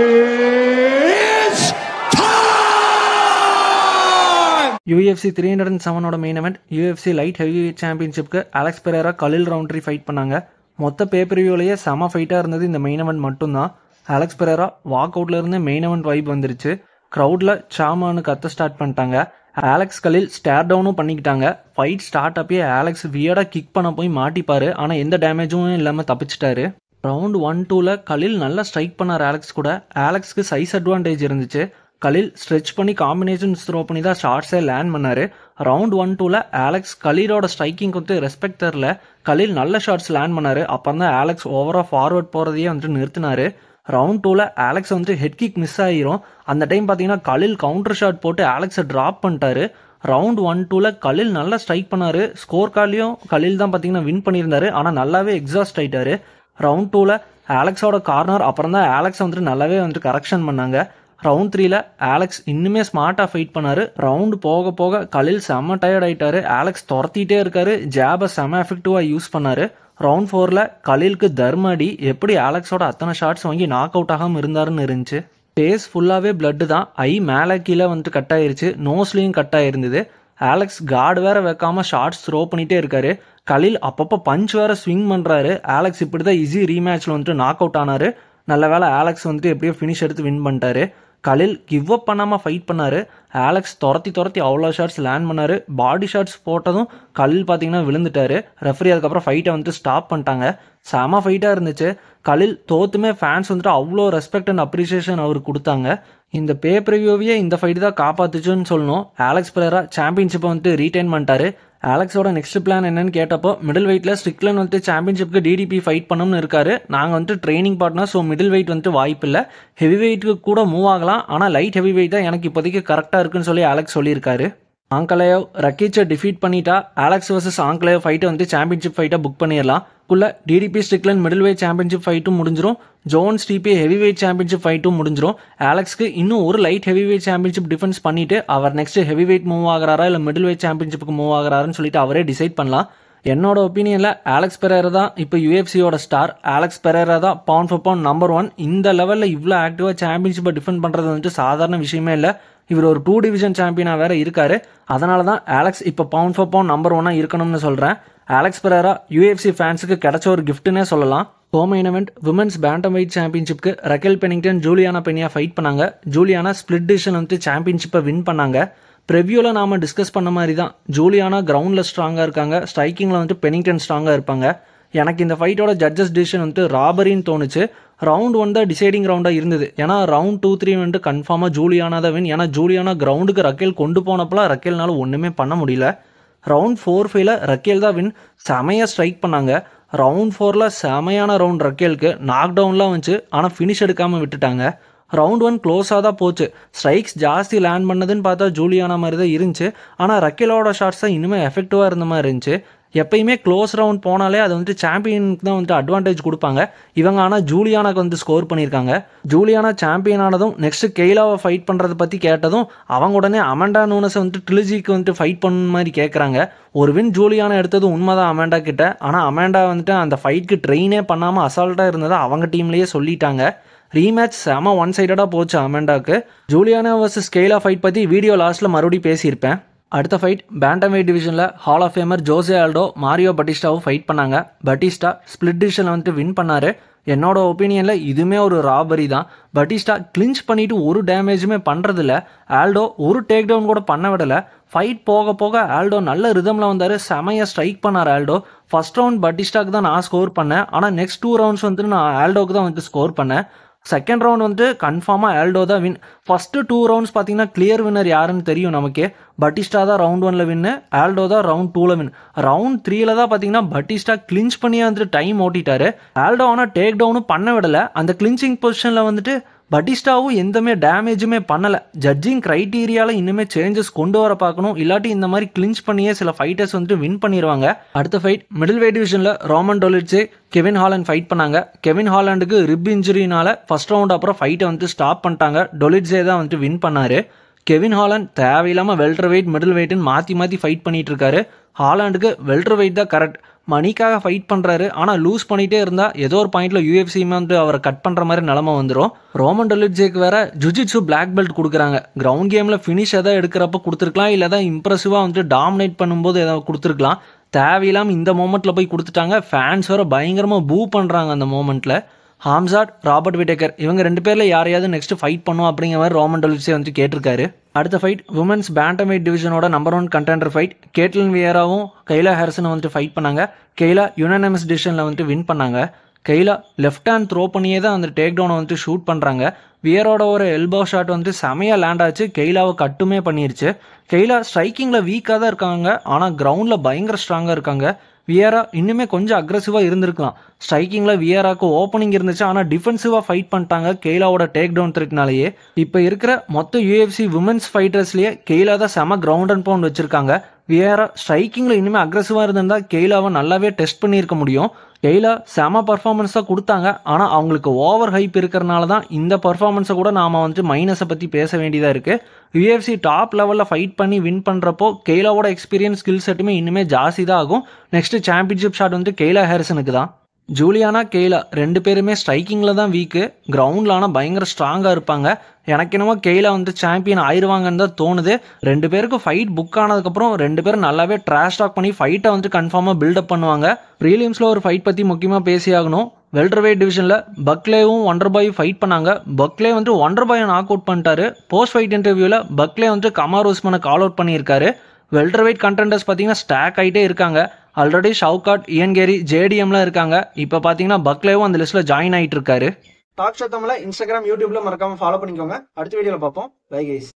is UFC three hundred and செவனோட main event UFC light heavy சாம்பியன்ஷிப்க்கு Alex Pereira Khalil Rountree fight பண்ணாங்க மொத்த பேப்பரிவியூலேயே செம ஃபைட்டாக இருந்தது இந்த மெயின் இவெண்ட் மட்டும்தான் அலெக்ஸ் பெரேரா வாக் அவுட்லேருந்து மெயின் இவெண்ட் வைப் வந்துருச்சு க்ரௌடில் சாமானு கத்த ஸ்டார்ட் பண்ணிட்டாங்க ஆலெக்ஸ் கலில் ஸ்டேர் டவுனும் பண்ணிக்கிட்டாங்க ஃபைட் ஸ்டார்ட் அப்பயே ஆலெக்ஸ் வியடாக கிக் பண்ண போய் மாட்டிப்பார் ஆனால் எந்த டேமேஜும் இல்லாமல் தப்பிச்சிட்டாரு ரவுண்ட் ஒன் டூவில் கலில் நல்லா ஸ்ட்ரைக் பண்ணார் ஆலெக்ஸ் கூட ஆலெக்ஸ்க்கு சைஸ் அட்வான்டேஜ் இருந்துச்சு கலில் ஸ்ட்ரெச் பண்ணி காம்பினேஷன் த்ரோ பண்ணி தான் ஷார்ட்ஸே லேண்ட் பண்ணார் ரவுண்ட் ஒன் டூவில் ஆலெக்ஸ் கலீரோட ஸ்ட்ரைக்கிங் வந்து ரெஸ்பெக்ட் தரல கலில் நல்ல ஷார்ட்ஸ் லேண்ட் பண்ணார் அப்புறம் தான் ஆலெக்ஸ் ஓவராக ஃபார்வர்ட் போகிறதையே வந்துட்டு நிறுத்தினார் ரவுண்ட் டூவில் ஆலெக்ஸ் வந்து ஹெட் கிக் மிஸ் ஆகிரும் அந்த டைம் பார்த்தீங்கன்னா கலில் கவுண்டர் ஷாட் போட்டு ஆலெக்ஸை ட்ராப் பண்ணிட்டாரு ரவுண்ட் ஒன் டூவில் கலில் நல்லா ஸ்ட்ரைக் பண்ணார் ஸ்கோர் கார்லேயும் கலில் தான் பார்த்தீங்கன்னா வின் பண்ணியிருந்தாரு ஆனால் நல்லாவே எக்ஸாஸ்ட் ஆகிட்டாரு ரவுண்ட் டூவில் ஆலெக்ஸோட கார்னர் அப்புறம் தான் ஆலெக்ஸ் வந்துட்டு நல்லாவே வந்துட்டு கரெக்ஷன் பண்ணாங்க ரவுண்ட் த்ரீல ஆலெக்ஸ் இன்னுமே ஸ்மார்ட்டாக ஃபைட் பண்ணார் ரவுண்டு போக போக கலில் செம்ம டயர்ட் ஆகிட்டாரு ஆலெக்ஸ் துரத்திட்டே இருக்காரு ஜேபை செம எஃபெக்டிவாக யூஸ் பண்ணார் ரவுண்ட் ஃபோரில் கலிலுக்கு தர்மடி எப்படி ஆலெக்ஸோட அத்தனை ஷாட்ஸ் வாங்கி நாக் அவுட் ஆகாமல் இருந்தாருன்னு இருந்துச்சு ஃபேஸ் ஃபுல்லாகவே பிளட்டு தான் ஐ மேலே கீழே வந்துட்டு கட் ஆயிருச்சு நோஸ்லேயும் கட் ஆயிருந்தது ஆலெக்ஸ் கார்டு வேற வைக்காம ஷார்ட்ஸ் த்ரோ பண்ணிகிட்டே இருக்காரு கலில் அப்பப்போ பஞ்ச் வேற ஸ்விங் பண்ணுறாரு ஆலெக்ஸ் இப்படி தான் ஈஸி ரீமேட்ச்சில் வந்துட்டு நாக் அவுட் ஆனார் நல்ல வேலை ஆலெக்ஸ் வந்துட்டு எப்படியோ ஃபினிஷ் எடுத்து வின் பண்ணிட்டாரு கலில் கிவ் அப் பண்ணாமல் ஃபைட் பண்ணார் ஆலெக்ஸ் துரத்தி துரத்தி அவ்வளோ ஷார்ட்ஸ் லேண்ட் பண்ணார் பாடி ஷார்ட்ஸ் போட்டதும் கலில் பார்த்தீங்கன்னா விழுந்துட்டார் ரெஃப்ரி அதுக்கப்புறம் ஃபைட்டை வந்துட்டு ஸ்டாப் பண்ணிட்டாங்க செம ஃபைட்டாக இருந்துச்சு கலில் தோத்துமே ஃபேன்ஸ் வந்துட்டு அவ்வளோ ரெஸ்பெக்ட் அண்ட் அப்ரிசியேஷன் அவர் கொடுத்தாங்க இந்த பே ப்ரிவியூவையே இந்த ஃபைட்டு தான் காப்பாத்துச்சுன்னு சொல்லணும் ஆலெக்ஸ் பிளேரா சாம்பியன்ஷிப்பை வந்துட்டு ரீட்டைன் பண்ணிட்டாரு ஆலெக்ஸோட நெக்ஸ்ட் பிளான் என்னன்னு கேட்டப்போ மிடில் வெயிட்டில் ஸ்ட்ரிக்லன் வந்துட்டு சாம்பியன்ஷிப்க்கு டிடிபி ஃபைட் பண்ணணும்னு இருக்காரு நாங்கள் வந்துட்டு training partner so middleweight வந்துட்டு வாய்ப்பு இல்லை ஹெவி வெயிட்டுக்கு கூட மூவ் ஆகலாம் ஆனால் லைட் ஹெவி வெயிட் தான் எனக்கு இப்போதைக்கு கரெக்டாக இருக்குன்னு சொல்லி ஆலெக்ஸ் சொல்லியிருக்காரு ஆங்கலையோ ரக்கீச்சை டிஃபீட் பண்ணிட்டா ஆலக்ஸ் வர்சஸ் ஆங்கலேயோ ஃபைட்டை வந்து சாம்பியன்ஷிப் ஃபைட்டை புக் பண்ணிடலாம் குள்ள DDP Strickland middleweight championship ஃபைட்டும் முடிஞ்சிடும் ஜோன்ஸ் டிபி ஹெவி வெயிட் சாம்பியன்ஷிப் ஃபைட்டும் முடிஞ்சிடும் ஆலெக்ஸ்க்கு இன்னும் ஒரு light heavyweight championship defence பண்ணிவிட்டு அவர் நெக்ஸ்ட் ஹெவி வெயிட் மூவ் ஆகிறாரா இல்லை மிடில் வெயிட் சாம்பியன்ஷிப்புக்கு மூவ் ஆகிறாருன்னு சொல்லிட்டு அவரே டிசைட் பண்ணலாம் என்னோட ஒப்பீனியனில் ஆலெக்ஸ் பெரேரா தான் இப்போ யூஎஃப்சியோட ஸ்டார் ஆலெக்ஸ் பெரேரா தான் pound for pound number one இந்த லெவலில் இவ்வளோ ஆக்டிவாக சாம்பியன்ஷிப்பை டிஃபெண்ட் பண்ணுறது வந்துட்டு சாதாரண விஷயமே இல்லை இவர் ஒரு டூ டிவிஷன் சாம்பியனாக வேறு இருக்கார் அதனால தான் ஆலெக்ஸ் இப்போ பவுண்ட் ஃபார் பவுண்ட் நம்பர் ஒன்னா இருக்கணும்னு சொல்கிறேன் ஆலெக்ஸ் பெரரா யூஎஃப்சி ஃபேன்ஸுக்கு கிடைச்ச ஒரு கிஃப்ட்டுன்னே சொல்லலாம் home event women's bantamweight சாம்பியன்ஷிப்க்கு Raquel Pennington Juliana Peña fight பண்ணாங்க ஜூலியானா ஸ்பிளிட் டிஷன் வந்துட்டு சாம்பியன்ஷிப்பை வின் பண்ணாங்க ப்ரெவியூவில் நாம் டிஸ்கஸ் பண்ண மாதிரி தான் ஜூலியானா கிரவுண்டில் ஸ்ட்ராங்காக இருக்காங்க ஸ்ட்ரைக்கிங்கில் வந்துட்டு பெனிங்டன் ஸ்ட்ராங்காக இருப்பாங்க எனக்கு இந்த ஃபைட்டோட ஜட்ஜஸ் டிசிஷன் வந்து ராபரின்னு தோணுச்சு ரவுண்ட் ஒன் தான் டிசைடிங் ரவுண்டாக இருந்தது ஏன்னா ரவுண்ட் டூ த்ரீ வந்துட்டு கன்ஃபார்மாக ஜூலியானா தான் வின் ஏன்னா ஜூலியானா கிரவுண்டுக்கு ரக்கேல் கொண்டு போனப்பெல்லாம் ரக்கேல்னால ஒன்றுமே பண்ண முடியல ரவுண்ட் ஃபோர் ஃபைவ்ல ரக்கேல் தான் வின் செமையாக ஸ்ட்ரைக் பண்ணாங்க ரவுண்ட் ஃபோரில் செமையான ரவுண்ட் ரக்கேலுக்கு நாக் டவுன்லாம் வந்துச்சு ஆனால் ஃபினிஷ் எடுக்காமல் விட்டுட்டாங்க ரவுண்ட் ஒன் க்ளோஸாக தான் போச்சு ஸ்ட்ரைக்ஸ் ஜாஸ்தி லேண்ட் பண்ணதுன்னு பார்த்தா ஜூலியானா மாதிரி தான் இருந்துச்சு ஆனால் ரக்கேலோட ஷார்ட்ஸ் தான் இனிமேல் எஃபெக்டிவாக இருந்த மாதிரி இருந்துச்சு எப்பயுமே க்ளோஸ் ரவுண்ட் போனாலே அது வந்துட்டு சாம்பியனுக்கு தான் வந்துட்டு அட்வான்டேஜ் கொடுப்பாங்க இவங்க ஆனால் ஜூலியானாக்கு வந்து ஸ்கோர் பண்ணியிருக்காங்க ஜூலியானா சாம்பியன் ஆனதும் நெக்ஸ்ட்டு கெய்லாவை ஃபைட் பண்ணுறத பற்றி கேட்டதும் அவங்க உடனே அமெண்டா நூனஸை வந்துட்டு ட்ரிலிஜிக்கு வந்துட்டு ஃபைட் பண்ண மாதிரி கேட்குறாங்க ஒரு வின் ஜூலியானா எடுத்தது உண்மைதான் அமெண்டா கிட்ட ஆனால் அமெண்டா வந்துட்டு அந்த ஃபைட்க்கு ட்ரெயினே பண்ணாமல் அசால்ட்டாக இருந்ததை அவங்க டீம்லேயே சொல்லிட்டாங்க ரீமேட்ச் செம ஒன் சைடடாக போச்சு அமெண்டாக்கு ஜூலியானா வர்சஸ் கெய்லா ஃபைட் பற்றி வீடியோ லாஸ்ட்டில் மறுபடியும் பேசியிருப்பேன் அடுத்த ஃபைட் பேண்டம் வெயிட் டிவிஷனில் hall of famer José Aldo Mario பட்டிஸ்டாவும் ஃபைட் பண்ணாங்க பட்டிஸ்டா ஸ்பிளிட் டிவிஷனில் வந்துட்டு வின் பண்ணார் என்னோட ஒப்பீனியனில் இதுவுமே ஒரு ராபரி தான் பட்டிஸ்டா கிளின்ச் பண்ணிவிட்டு ஒரு டேமேஜுமே பண்ணுறதில்ல ஆல்டோ ஒரு டேக் டவுன் கூட பண்ண விடலை ஃபைட் போக போக ஆல்டோ நல்ல ரிதமில் வந்தார் செமையாக ஸ்ட்ரைக் பண்ணார் ஆல்டோ ஃபஸ்ட் ரவுண்ட் பட்டிஸ்டாக்கு தான் நான் ஸ்கோர் பண்ணேன் ஆனால் நெக்ஸ்ட் டூ ரவுண்ட்ஸ் வந்துட்டு நான் ஆல்டோக்கு தான் வந்துட்டு ஸ்கோர் பண்ணேன் செகண்ட் ரவுண்ட் வந்து கன்ஃபார்மாக ஆல்டோ தான் வின் ஃபஸ்ட்டு டூ ரவுண்ட்ஸ் பார்த்தீங்கன்னா கிளியர் வின்னர் யாருன்னு தெரியும் நமக்கே பட்டிஸ்டா தான் ரவுண்ட் ஒனில் வின்னு ஆல்டோ தான் ரவுண்ட் டூவில் வின் ரவுண்ட் த்ரீல தான் பார்த்தீங்கன்னா பட்டிஸ்டா கிளின்ச் பண்ணியே வந்துட்டு டைம் ஓட்டிட்டாரு ஆல்டோ ஆனால் டேக் டவுனும் பண்ண விடலை அந்த கிளின்ச்சிங் பொசிஷனில் வந்துட்டு பட்டிஸ்டாவும் எந்தமே டேமேஜுமே பண்ணலை ஜட்ஜிங் க்ரைட்டீரியாவில் இன்னுமே சேஞ்சஸ் கொண்டு வர பார்க்கணும் இல்லாட்டி இந்த மாதிரி கிளின்ச் பண்ணியே சில ஃபைட்டர்ஸ் வந்துட்டு வின் பண்ணிடுவாங்க அடுத்த ஃபைட் மிடில் வெயிட் டிவிஷனில் Roman Dolidze Kevin Holland fight பண்ணாங்க கெவின் ஹாலண்டுக்கு ரிப் இன்ஜுரினால ஃபர்ஸ்ட் ரவுண்ட் அப்புறம் ஃபைட்டை வந்துட்டு ஸ்டாப் பண்ணிட்டாங்க டொலிட்ஸே தான் வந்துட்டு வின் பண்ணார் கெவின் ஹாலண்ட் தேவையில்லாமல் வெல்டர் வெயிட் மிடில் வெயிட்டுன்னு மாற்றி மாற்றி ஃபைட் பண்ணிகிட்டு இருக்காரு ஹாலாண்டுக்கு வெல்டர் வெயிட் தான் கரெக்ட் மணிக்காக ஃபைட் பண்ணுறாரு ஆனால் லூஸ் பண்ணிகிட்டே இருந்தால் ஏதோ ஒரு பாயிண்டில் யூஎஃப்சி வந்து அவரை கட் பண்ணுற மாதிரி நிலமை வந்துடும் ரோமன் டெலிட்ஜேக்கு வேற ஜுஜிட்ஸு பிளாக் பெல்ட் கொடுக்குறாங்க கிரவுண்ட் கேமில் ஃபினிஷ் எதாவது எடுக்கிறப்ப கொடுத்துருக்கலாம் இல்லை தான் இம்ப்ரெசிவாக வந்துட்டு டாமினேட் பண்ணும்போது எதாவது கொடுத்துருக்கலாம் தேவையில்லாமல் இந்த மூமெண்ட்டில் போய் கொடுத்துட்டாங்க ஃபேன்ஸ் வர பயங்கரமாக பூ பண்ணுறாங்க அந்த மோமெண்ட்டில் ஹாம்சாட் ராபர்ட் விடேக்கர் இவங்க ரெண்டு பேரில் யாரையாவது நெக்ஸ்ட் ஃபைட் பண்ணும் அப்படிங்கிற மாதிரி ரோமன் டொலிஸே வந்து கேட்டிருக்காரு அடுத்த ஃபைட் உமன்ஸ் பேண்டமைட் டிவிஷனோட number one contender fight Ketlen வியராவும் கைலா ஹாரிசனும் வந்துட்டு ஃபைட் பண்ணாங்க கைலா யுனானமஸ் டிவிஷனில் வந்துட்டு வின் பண்ணாங்க கைலா லெஃப்ட் ஹேண்ட் த்ரோ பண்ணியே தான் அந்த டேக் டவுனை வந்துட்டு ஷூட் பண்ணுறாங்க வியரோட ஒரு எல்போ ஷாட் வந்து செமையாக லேண்ட் ஆச்சு கெய்லாவை கட்டுமே பண்ணிருச்சு கெய்லா ஸ்ட்ரைக்கிங்கில் வீக்காக தான் இருக்காங்க ஆனால் கிரவுண்டில் பயங்கர ஸ்ட்ராங்காக இருக்காங்க வியரா இன்னுமே கொஞ்சம் அக்ரஸிவாக இருந்திருக்கலாம் ஸ்ட்ரைக்கிங்கில் வியராக்கு ஓப்பனிங் இருந்துச்சு ஆனால் டிஃபென்சிவாக ஃபைட் பண்ணிட்டாங்க கெய்லாவோட டேக் டவுன் த்ரெட்னாலேயே இப்போ இருக்கிற மொத்த யூஎஃப்சி உமன்ஸ் ஃபைட்டர்ஸ்லேயே கெய்லா தான் செம கிரவுண்ட் அண்ட் பவுண்ட் வச்சுருக்காங்க வியரா ஸ்ட்ரைக்கிங்கில் இனிமேல் அக்ரஸிவாக இருந்திருந்தால் கெய்லாவை நல்லாவே டெஸ்ட் பண்ணியிருக்க முடியும் கெய்லா செம பர்ஃபார்மன்ஸாக கொடுத்தாங்க ஆனால் அவங்களுக்கு ஓவர் ஹைப் இருக்கிறனால தான் இந்த பர்ஃபார்மன்ஸை கூட நாம் வந்து மைனஸை பற்றி பேச வேண்டியதாக இருக்குது யுஎஃப்சி டாப் லெவலில் ஃபைட் பண்ணி வின் பண்ணுறப்போ கெய்லாவோட எக்ஸ்பீரியன்ஸ் ஸ்கில் செட்டுமே இனிமேல் ஜாஸ்தி தான் ஆகும் நெக்ஸ்ட்டு சாம்பியன்ஷிப் ஷாட் வந்து கெய்லா ஹேரிசனுக்கு தான் ஜூலியானா கெய்லா ரெண்டு பேருமே ஸ்ட்ரைக்கிங்கில் தான் வீக்கு கிரவுண்டில் ஆனால் பயங்கர ஸ்ட்ராங்காக இருப்பாங்க எனக்கு என்னமோ கெய்லா வந்து சாம்பியன் ஆயிடுவாங்கன்னு தான் தோணுது ரெண்டு பேருக்கும் ஃபைட் புக் ஆனதுக்கப்புறம் ரெண்டு பேரும் நல்லாவே ட்ராஷ் டாக் பண்ணி ஃபைட்டை வந்து கன்ஃபார்மாக பில்டப் பண்ணுவாங்க ப்ரீலியம்ஸில் ஒரு ஃபைட் பற்றி முக்கியமாக பேசியாகணும் வெல்டர்வேட் டிவிஷனில் பக்லேவும் ஒண்டர் பாயும் ஃபைட் பண்ணாங்க பக்லே வந்து ஒண்டர் பாயை நாக் அவுட் பண்ணிட்டாரு போஸ்ட் ஃபைட் இன்டர்வியூவில் பக்லே வந்து கமார் உஸ்மானை கால் அவுட் பண்ணியிருக்காரு வெல்டர் வெயிட் கண்டென்டர்ஸ் பார்த்தீங்கன்னா ஸ்டாக் ஆகிட்டே இருக்காங்க ஆல்ரெடி ஷவுகாட் இயன்கேரி ஜேடிஎம்லாம் இருக்காங்க இப்போ பார்த்தீங்கன்னா பக்லேவும் அந்த லிஸ்ட்டில் ஜாயின் ஆகிட்டு இருக்காரு டாக் ஷோ இன்ஸ்டாகிராம் யூடியூப்ல மறக்காம ஃபாலோ பண்ணிக்கோங்க அடுத்த வீடியோவில் பார்ப்போம் பை கைஸ்